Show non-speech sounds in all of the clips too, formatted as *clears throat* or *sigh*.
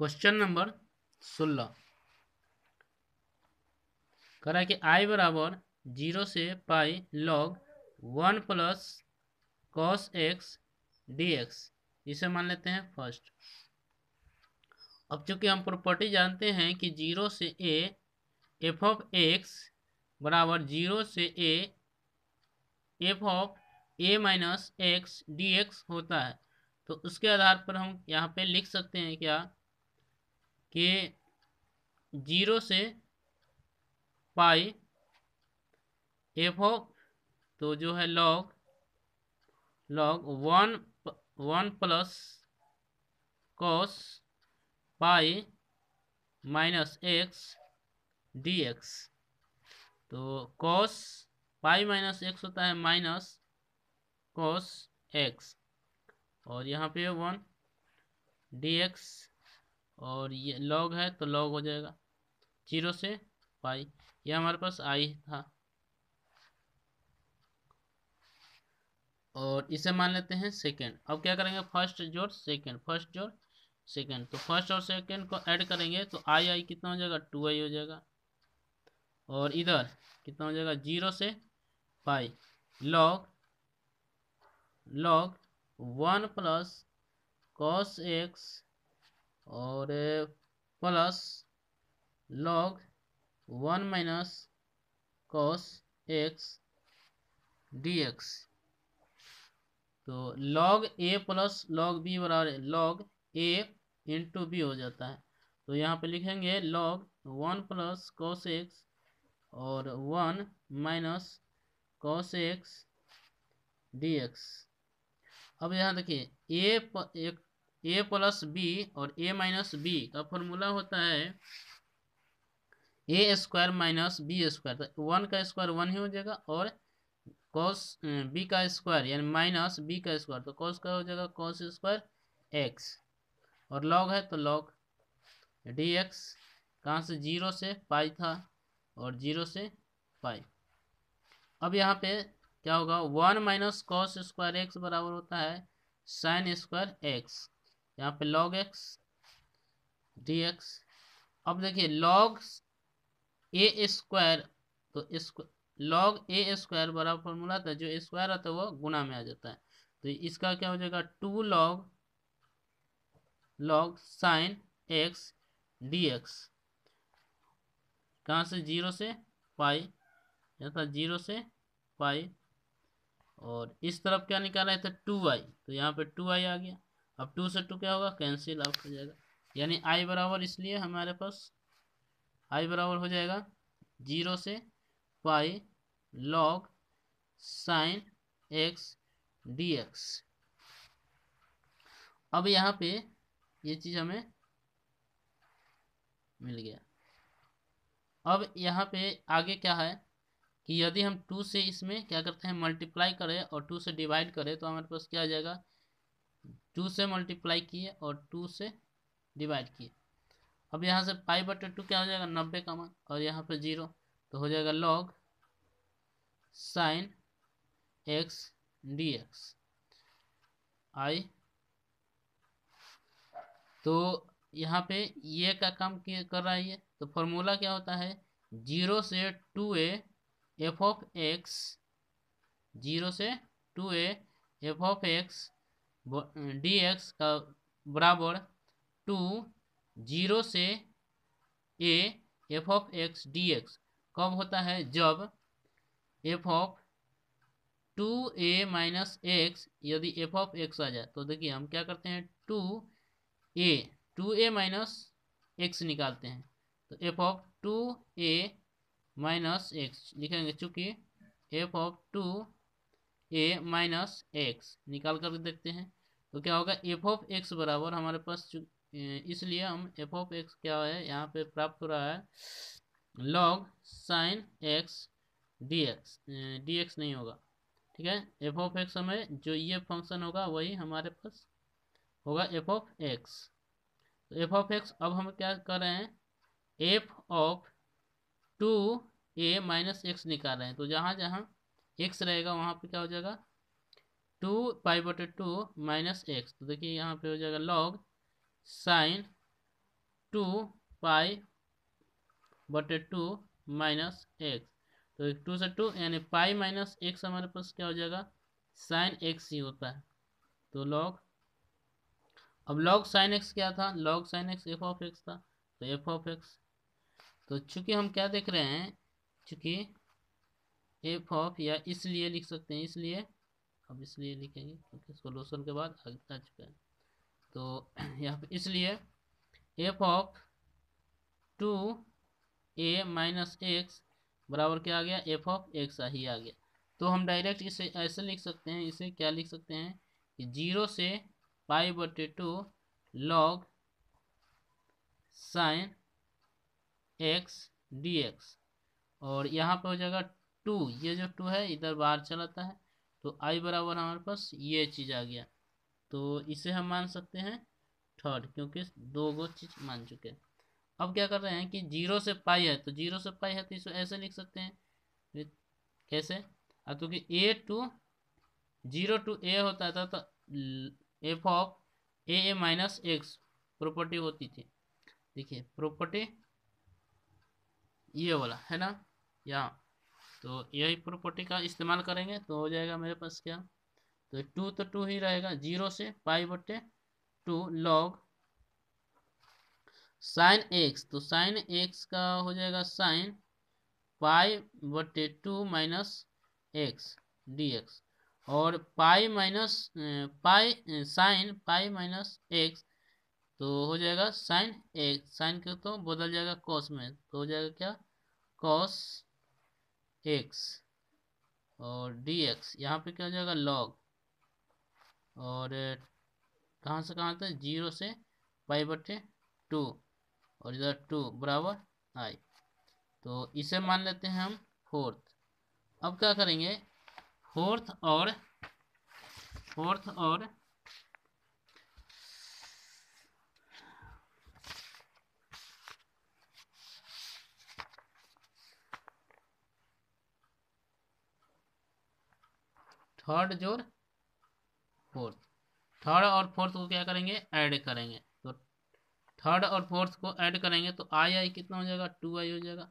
question number सोलह करा कि आई बराबर जीरो से pi log one plus cos x d x इसे मान लेते हैं फर्स्ट अब चूंकि हम प्रॉपर्टी जानते हैं कि जीरो से ए एफ ऑफ एक्स बराबर जीरो से a f of a minus x d x होता है तो उसके आधार पर हम यहाँ पे लिख सकते हैं क्या कि जीरो से पाई एफ ऑफ तो जो है log log one one plus cos pi minus x d x तो कॉस पाई माइनस एक्स होता है माइनस कॉस एक्स और यहाँ पे वन डी एक्स और ये लॉग है तो लॉग हो जाएगा जीरो से पाई ये हमारे पास आई था और इसे मान लेते हैं सेकेंड अब क्या करेंगे फर्स्ट जोड़ सेकेंड फर्स्ट जोड़ सेकेंड तो फर्स्ट और सेकेंड को ऐड करेंगे तो आई आई कितना हो जाएगा टू आई हो जाएगा और इधर कितना हो जाएगा जीरो से pi log log one plus cos x और plus log one minus cos x d x तो log a plus log b बराबर लॉग ए इंटू बी हो जाता है तो यहाँ पे लिखेंगे log one plus cos x और one minus cos x d x अब यहाँ देखिए ए एक ए प्लस बी और ए माइनस बी का फॉर्मूला होता है a square minus B square तो वन का स्क्वायर वन ही हो जाएगा और कॉस बी अं, का स्क्वायर यानी माइनस बी का स्क्वायर तो कॉस का हो जाएगा कॉस स्क्वायर एक्स और लॉग है तो लॉग डी एक्स कहाँ से जीरो से पाई था और जीरो से पाई अब यहाँ पे क्या होगा one minus cos square x बराबर होता है साइन स्क्वायर एक्स यहाँ पे log x dx अब देखिए तो log ए स्क्वायर तो लॉग ए स्क्वायर बड़ा फॉर्मूला था जो स्क्वायर आता है वो गुना में आ जाता है तो इसका क्या हो जाएगा two log log sine x d x कहाँ से जीरो से पाई या था जीरो से पाई और इस तरफ क्या निकाला है था टू आई तो यहाँ पे टू आई आ गया अब टू से टू क्या होगा कैंसिल आउट हो जाएगा यानी आई बराबर इसलिए हमारे पास आई बराबर हो जाएगा जीरो से pi log sine x d x अब यहाँ पे ये चीज़ हमें मिल गया अब यहाँ पे आगे क्या है कि यदि हम टू से इसमें क्या करते हैं मल्टीप्लाई करें और टू से डिवाइड करें तो हमारे पास क्या आ जाएगा टू से मल्टीप्लाई किए और टू से डिवाइड किए अब यहाँ से पाई बटे टू क्या हो जाएगा नब्बे का मान और यहाँ पे जीरो तो हो जाएगा log sine x d x I तो यहाँ पे ये का काम कर रहा है ये तो फॉर्मूला क्या होता है जीरो से two a f of x zero से two a f of x d x का बराबर टू जीरो से a f of x d x कब होता है जब f of two a minus x यदि एफ ऑफ एक्स आ जाए तो देखिए हम क्या करते हैं two a two a minus x निकालते हैं तो f of two a minus x लिखेंगे चूँकि f of two a minus x निकाल कर देखते हैं तो क्या होगा एफ ऑफ एक्स बराबर हमारे पास इसलिए हम एफ ऑफ एक्स क्या है यहाँ पे प्राप्त हो रहा है log sine x d x d x नहीं होगा ठीक है एफ ऑफ एक्स हमें जो ये फंक्शन होगा वही हमारे पास होगा एफ ऑफ एक्स तो एफ ऑफ एक्स अब हम क्या कर रहे हैं f of two a minus x निकाल रहे हैं तो जहाँ जहाँ एक्स रहेगा वहाँ पे क्या हो जाएगा टू पाई बटे टू माइनस एक्स तो देखिए यहाँ पे हो जाएगा लॉग साइन टू पाई बटे टू माइनस एक्स तो टू से टू यानी पाई माइनस एक्स हमारे पास क्या हो जाएगा साइन एक्स ही होता है तो लॉग अब लॉग साइन एक्स क्या था log sine x f of x था तो एफ ऑफ एक्स तो चूंकि हम क्या देख रहे हैं चूंकि एफ ऑफ या इसलिए लिख सकते हैं इसलिए अब इसलिए लिखेंगे क्योंकि सोल्यूशन के बाद आ चुका है तो *clears throat* यहाँ पर इसलिए f of two a minus x बराबर क्या आ गया एफ ऑफ एक्स ही आ गया तो हम डायरेक्ट इसे ऐसे लिख सकते हैं इसे क्या लिख सकते हैं कि जीरो से पाई बटे two log sine x d x और यहाँ पर हो जाएगा टू ये जो टू है इधर बाहर चलाता है तो आई बराबर हमारे पास ये चीज़ आ गया तो इसे हम मान सकते हैं थर्ड क्योंकि दो गो चीज़ मान चुके हैं अब क्या कर रहे हैं कि जीरो से पाई है तो जीरो से पाई है तो इसे ऐसे लिख सकते हैं कैसे अब क्योंकि a two zero two a होता था तो f of a a minus x property होती थी देखिए प्रॉपर्टी ये वाला है ना यहाँ तो यही प्रॉपर्टी का इस्तेमाल करेंगे तो हो जाएगा मेरे पास क्या तो टू तो टू ही रहेगा जीरो से पाई बटे टू लॉग साइन एक्स तो साइन एक्स का हो जाएगा साइन पाई बटे two minus x d x और pi minus pi sine pi minus x तो हो जाएगा साइन एक्स साइन के तो बदल जाएगा कॉस में तो हो जाएगा क्या कॉस एक्स और डी एक्स यहाँ पर क्या हो जाएगा लॉग और कहाँ से कहाँ था जीरो से पाई बटे टू और इधर टू बराबर आई तो इसे मान लेते हैं हम फोर्थ अब क्या करेंगे फोर्थ और फोर्थ और थर्ड जोर फोर्थ थर्ड और फोर्थ को क्या करेंगे ऐड करेंगे तो थर्ड और फोर्थ को ऐड करेंगे तो आई आई कितना हो जाएगा टू आई हो जाएगा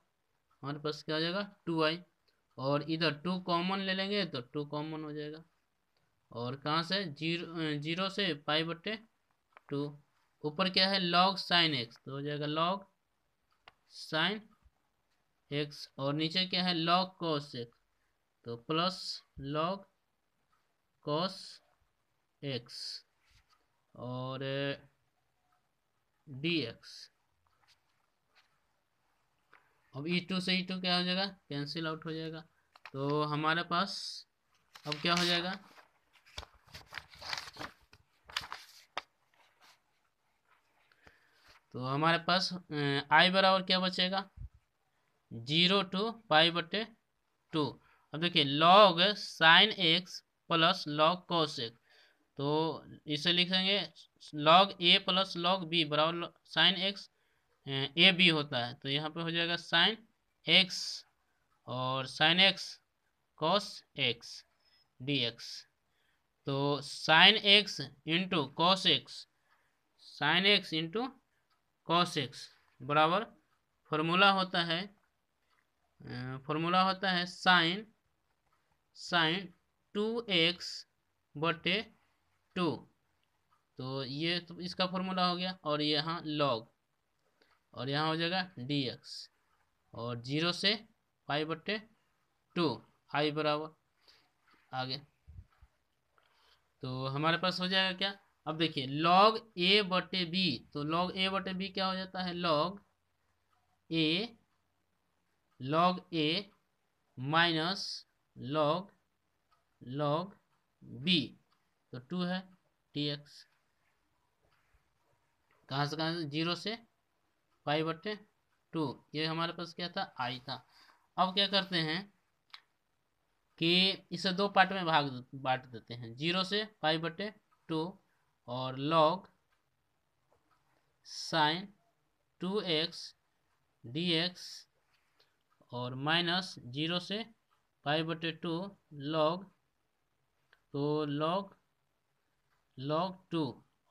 हमारे पास क्या हो जाएगा टू आई और इधर टू कॉमन ले लेंगे तो टू कॉमन हो जाएगा और कहाँ से जीरो जीरो से पाई बटे टू ऊपर क्या है लॉग साइन एक्स तो हो जाएगा लॉग साइन एक्स और नीचे क्या है लॉग कॉस एक्स तो प्लस लॉग कॉस एक्स और डी eh, एक्स अब ई टू से ई टू क्या हो जाएगा कैंसिल आउट हो जाएगा तो हमारे पास अब क्या हो जाएगा तो हमारे पास आई eh, बराबर क्या बचेगा जीरो टू पाई बटे टू अब देखिए log sine x plus log cos एक तो इसे लिखेंगे log a plus log b बराबर साइन एक्स ए बी होता है तो यहाँ पे हो जाएगा साइन एक्स और sine x cos x d x तो sine x into cos x sine x into cos x बराबर फॉर्मूला होता है फॉर्मूला अं, होता है साइन साइन टू एक्स बटे टू तो ये तो इसका फॉर्मूला हो गया और यहाँ लॉग और यहाँ हो जाएगा डी एक्स और जीरो से पाई बटे टू आई बराबर आगे तो हमारे पास हो जाएगा क्या अब देखिए लॉग ए बटे बी तो लॉग ए बटे बी क्या हो जाता है log a log a minus log log b तो टू है टी एक्स कहाँ से कहाँ जीरो से पाई बटे टू ये हमारे पास क्या था आई था अब क्या करते हैं कि इसे दो पार्ट में भाग बांट देते हैं जीरो से पाई बटे टू और log sine two x d x और माइनस जीरो से पाई बटे टू लॉग तो लॉग लॉग टू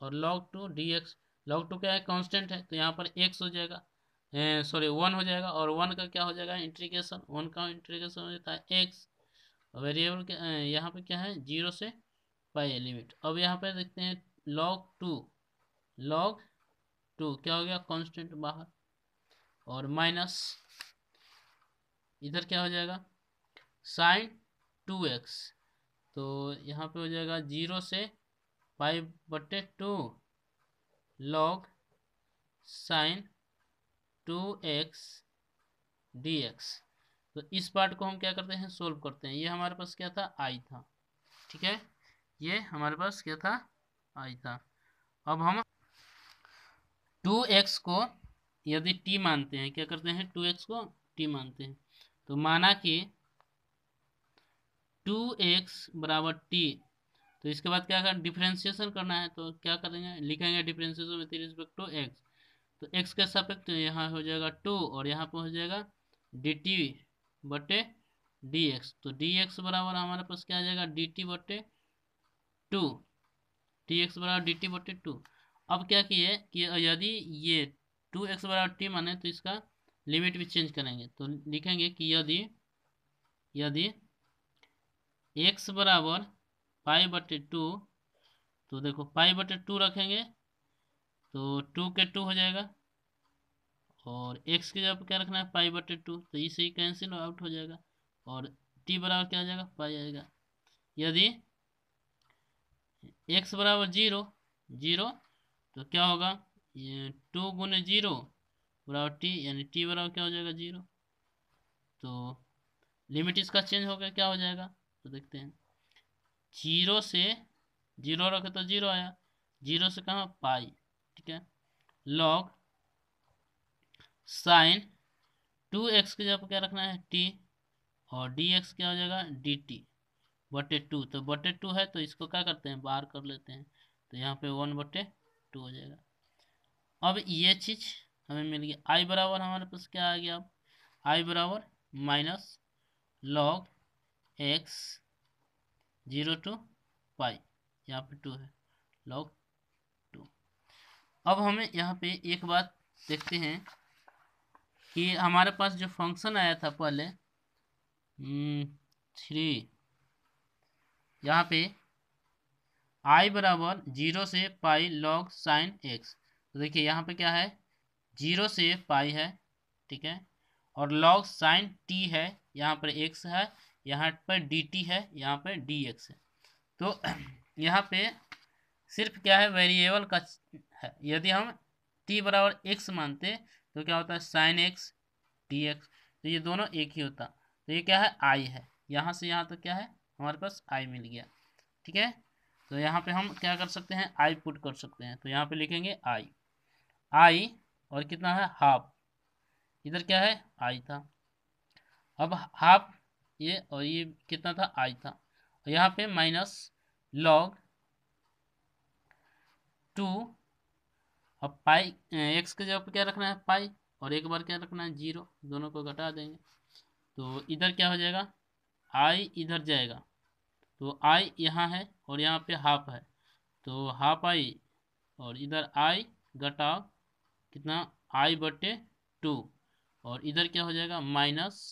और log two d x log two क्या है कांस्टेंट है तो यहाँ पर एक्स हो जाएगा सॉरी eh, वन हो जाएगा और वन का क्या हो जाएगा इंट्रीगेशन वन का इंट्रीगेशन हो जाता है एक्स वेरिएबल के यहाँ पे क्या है जीरो से पाई लिमिट अब यहाँ पे देखते हैं लॉग टू लॉग टू क्या हो गया कांस्टेंट बाहर और माइनस इधर क्या हो जाएगा साइन टू एक्स तो यहाँ पे हो जाएगा जीरो से फाइव बटे two log sine two x d x तो इस पार्ट को हम क्या करते हैं सोल्व करते हैं ये हमारे पास क्या था आई था ठीक है ये हमारे पास क्या था आई था अब हम टू एक्स को यदि टी मानते हैं क्या करते हैं टू एक्स को टी मानते हैं तो माना कि टू एक्स बराबर टी तो इसके बाद क्या करना डिफ्रेंशिएशन करना है तो क्या करेंगे लिखेंगे differentiation with respect to x तो एक्स के सपेक्ट तो यहाँ हो जाएगा टू और यहाँ पर हो जाएगा डी टी बटे डी एक्स तो डी एक्स बराबर हमारे पास क्या आ जाएगा डी टी बटे टू डी एक्स बराबर डी टी बटे टू अब क्या किए कि यदि ये टू एक्स बराबर टी माने तो इसका लिमिट भी चेंज करेंगे तो लिखेंगे कि यदि यदि एक्स बराबर पाई बटे टू तो देखो पाई बटे टू रखेंगे तो टू के टू हो जाएगा और एक्स के जगह क्या रखना है पाई बटे टू तो इसे ही कैंसिल आउट हो जाएगा और टी बराबर क्या हो जाएगा पाई आएगा यदि एक्स बराबर जीरो जीरो तो क्या होगा ये टू गुने जीरो बराबर टी यानी टी बराबर क्या हो जाएगा जीरो तो लिमिट इसका चेंज हो गया क्या हो जाएगा तो देखते हैं जीरो से जीरो रखे तो जीरो आया जीरो से कहा पाई ठीक है लॉग साइन टू एक्स के जब क्या रखना है टी और डी एक्स क्या हो जाएगा डी टी बटे टू तो बटे टू है तो इसको क्या करते हैं बाहर कर लेते हैं तो यहाँ पे वन बटे टू हो जाएगा अब ये चीज़ हमें मिल गई आई बराबर हमारे पास क्या आ गया अब आई बराबर minus log x zero two pi यहाँ पे टू है लॉग टू अब हमें यहाँ पे एक बात देखते हैं कि हमारे पास जो फंक्शन आया था पहले थ्री हम्म, यहाँ पे आई बराबर जीरो से पाई लॉग साइन एक्स तो देखिए यहाँ पे क्या है जीरो से पाई है ठीक है और लॉग साइन टी है यहाँ पर एक्स है यहाँ पर डी टी है यहाँ पर डी एक्स है तो *clears throat* यहाँ पे सिर्फ क्या है वेरिएबल का है यदि हम टी बराबर एक्स मानते तो क्या होता है साइन एक्स डी एक्स तो ये दोनों एक ही होता तो ये क्या है आई है यहाँ से यहाँ तो क्या है हमारे पास आई मिल गया ठीक है तो यहाँ पे हम क्या कर सकते हैं आई पुट कर सकते हैं तो यहाँ पे लिखेंगे आई आई और कितना है हाफ इधर क्या है आई था अब हाफ ये और ये कितना था आई था यहाँ पे माइनस लॉग टू और पाई एक्स के जगह पे क्या रखना है पाई और एक बार क्या रखना है जीरो दोनों को घटा देंगे तो इधर क्या हो जाएगा आई इधर जाएगा तो आई यहाँ है और यहाँ पे हाफ है तो हाफ आई और इधर आई घटाओ कितना आई बटे टू और इधर क्या हो जाएगा माइनस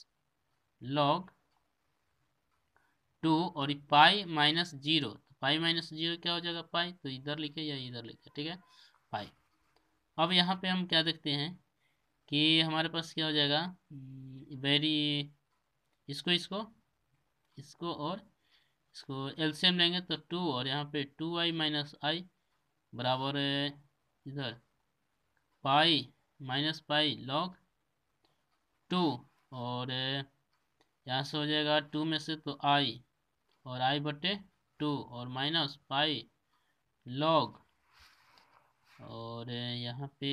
लॉग टू और पाई माइनस जीरो तो पाई माइनस जीरो क्या हो जाएगा पाई तो इधर लिखे या इधर लिखे ठीक है पाई अब यहाँ पे हम क्या देखते हैं कि हमारे पास क्या हो जाएगा वेरी हम्म, इसको इसको इसको और इसको एलसीएम लेंगे तो टू और यहाँ पे टू आई माइनस आई बराबर इधर pi minus pi log two और यहाँ से हो जाएगा टू में से तो आई और आई बटे टू और माइनस पाई लॉग और यहाँ पे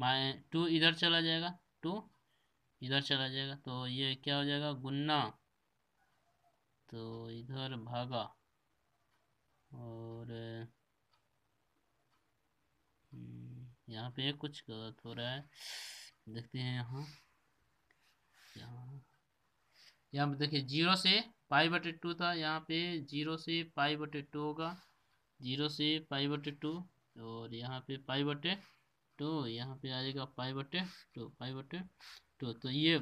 माइ टू इधर चला जाएगा टू इधर चला जाएगा तो ये क्या हो जाएगा गुन्ना तो इधर भागा और हम्म, यहाँ पे कुछ गलत हो रहा है देखते हैं यहाँ यहाँ यहाँ पे देखिए जीरो से पाई बटे टू था यहाँ पे जीरो से पाई बटे टू होगा जीरो से पाई बटे टू और यहाँ पे पाई बटे टू यहाँ पे आएगा पाई बटे टू पाई बटे टू तो ये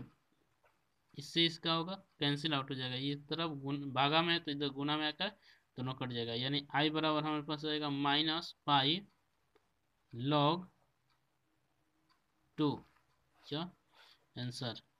इससे इसका होगा कैंसिल आउट हो जाएगा ये तरफ गुन भागा में तो इधर गुना में आकर दोनों कट जाएगा यानी आई बराबर हमारे पास आएगा माइनस पाई लॉग टू क्या आंसर